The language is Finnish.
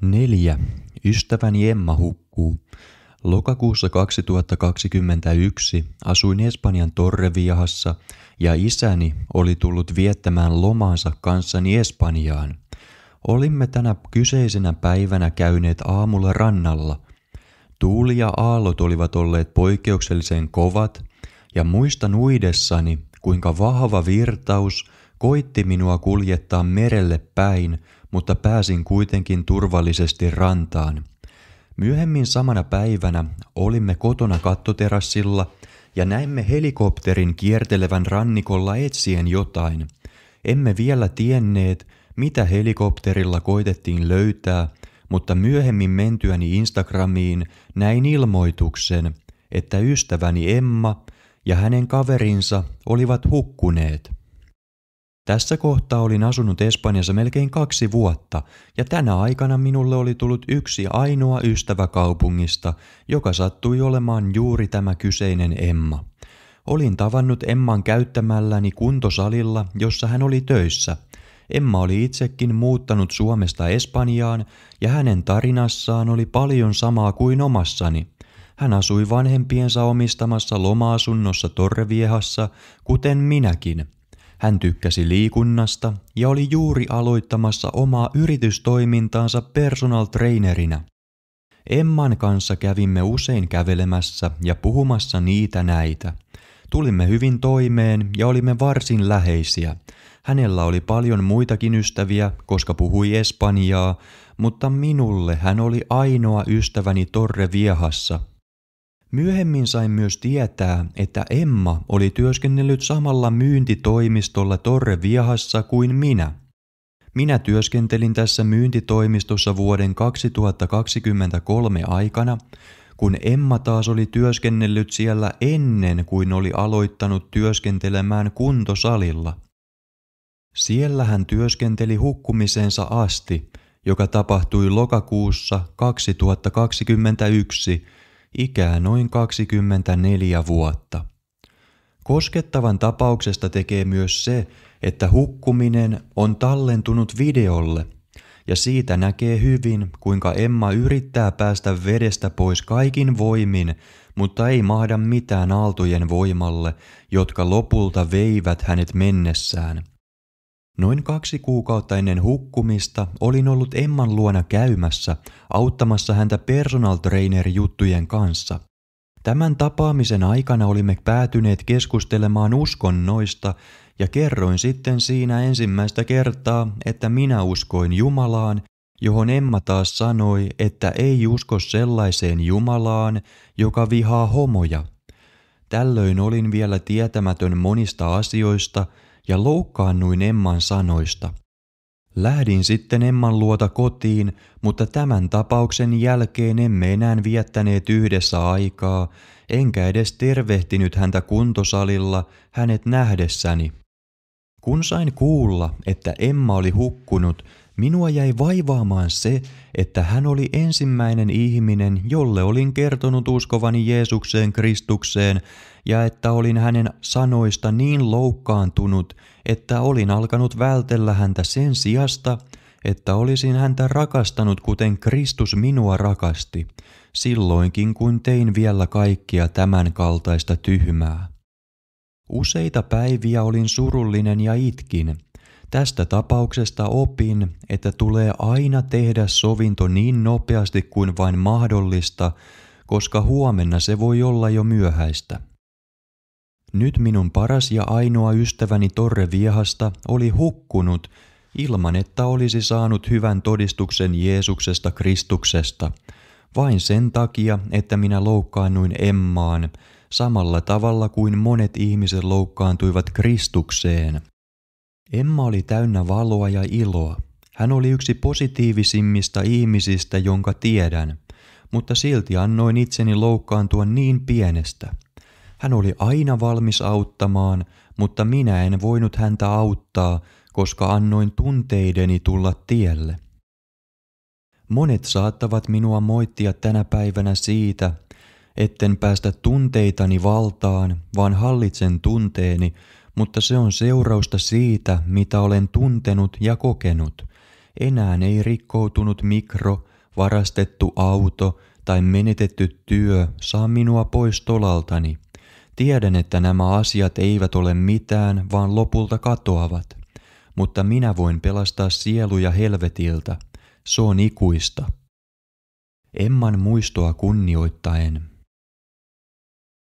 4. Ystäväni Emma hukkuu. Lokakuussa 2021 asuin Espanjan Torreviahassa ja isäni oli tullut viettämään lomansa kanssani Espanjaan. Olimme tänä kyseisenä päivänä käyneet aamulla rannalla. Tuuli ja aallot olivat olleet poikkeuksellisen kovat ja muistan uidessani, kuinka vahva virtaus koitti minua kuljettaa merelle päin, mutta pääsin kuitenkin turvallisesti rantaan. Myöhemmin samana päivänä olimme kotona kattoterassilla ja näimme helikopterin kiertelevän rannikolla etsien jotain. Emme vielä tienneet, mitä helikopterilla koitettiin löytää, mutta myöhemmin mentyäni Instagramiin näin ilmoituksen, että ystäväni Emma ja hänen kaverinsa olivat hukkuneet. Tässä kohtaa olin asunut Espanjassa melkein kaksi vuotta, ja tänä aikana minulle oli tullut yksi ainoa ystävä kaupungista, joka sattui olemaan juuri tämä kyseinen Emma. Olin tavannut Emman käyttämälläni kuntosalilla, jossa hän oli töissä. Emma oli itsekin muuttanut Suomesta Espanjaan, ja hänen tarinassaan oli paljon samaa kuin omassani – hän asui vanhempiensa omistamassa loma-asunnossa Torreviehassa, kuten minäkin – hän tykkäsi liikunnasta ja oli juuri aloittamassa omaa yritystoimintaansa personal trainerina. Emman kanssa kävimme usein kävelemässä ja puhumassa niitä näitä. Tulimme hyvin toimeen ja olimme varsin läheisiä. Hänellä oli paljon muitakin ystäviä, koska puhui espanjaa, mutta minulle hän oli ainoa ystäväni Torre Viehassa – Myöhemmin sain myös tietää, että Emma oli työskennellyt samalla myyntitoimistolla Torreviahassa kuin minä. Minä työskentelin tässä myyntitoimistossa vuoden 2023 aikana, kun Emma taas oli työskennellyt siellä ennen kuin oli aloittanut työskentelemään kuntosalilla. Siellä hän työskenteli hukkumisensa asti, joka tapahtui lokakuussa 2021 ikää noin 24 vuotta. Koskettavan tapauksesta tekee myös se, että hukkuminen on tallentunut videolle ja siitä näkee hyvin, kuinka Emma yrittää päästä vedestä pois kaikin voimin, mutta ei mahda mitään aaltojen voimalle, jotka lopulta veivät hänet mennessään – Noin kaksi kuukautta ennen hukkumista olin ollut Emman luona käymässä auttamassa häntä personal trainer juttujen kanssa. Tämän tapaamisen aikana olimme päätyneet keskustelemaan uskonnoista ja kerroin sitten siinä ensimmäistä kertaa, että minä uskoin Jumalaan, johon Emma taas sanoi, että ei usko sellaiseen Jumalaan, joka vihaa homoja. Tällöin olin vielä tietämätön monista asioista – ja loukkaannuin Emman sanoista. Lähdin sitten Emman luota kotiin, mutta tämän tapauksen jälkeen emme enää viettäneet yhdessä aikaa, enkä edes tervehtinyt häntä kuntosalilla hänet nähdessäni. Kun sain kuulla, että Emma oli hukkunut, Minua jäi vaivaamaan se, että hän oli ensimmäinen ihminen, jolle olin kertonut uskovani Jeesukseen Kristukseen, ja että olin hänen sanoista niin loukkaantunut, että olin alkanut vältellä häntä sen sijasta, että olisin häntä rakastanut kuten Kristus minua rakasti, silloinkin kun tein vielä kaikkia tämän kaltaista tyhmää. Useita päiviä olin surullinen ja itkin, Tästä tapauksesta opin, että tulee aina tehdä sovinto niin nopeasti kuin vain mahdollista, koska huomenna se voi olla jo myöhäistä. Nyt minun paras ja ainoa ystäväni Torre Viehasta oli hukkunut ilman, että olisi saanut hyvän todistuksen Jeesuksesta Kristuksesta, vain sen takia, että minä loukkaannuin Emmaan, samalla tavalla kuin monet ihmiset loukkaantuivat Kristukseen – Emma oli täynnä valoa ja iloa. Hän oli yksi positiivisimmista ihmisistä, jonka tiedän, mutta silti annoin itseni loukkaantua niin pienestä. Hän oli aina valmis auttamaan, mutta minä en voinut häntä auttaa, koska annoin tunteideni tulla tielle. Monet saattavat minua moittia tänä päivänä siitä, etten päästä tunteitani valtaan, vaan hallitsen tunteeni, mutta se on seurausta siitä, mitä olen tuntenut ja kokenut. Enää ei rikkoutunut mikro, varastettu auto tai menetetty työ saa minua pois tolaltani. Tiedän, että nämä asiat eivät ole mitään, vaan lopulta katoavat. Mutta minä voin pelastaa sieluja helvetiltä. Se on ikuista. Emman muistoa kunnioittaen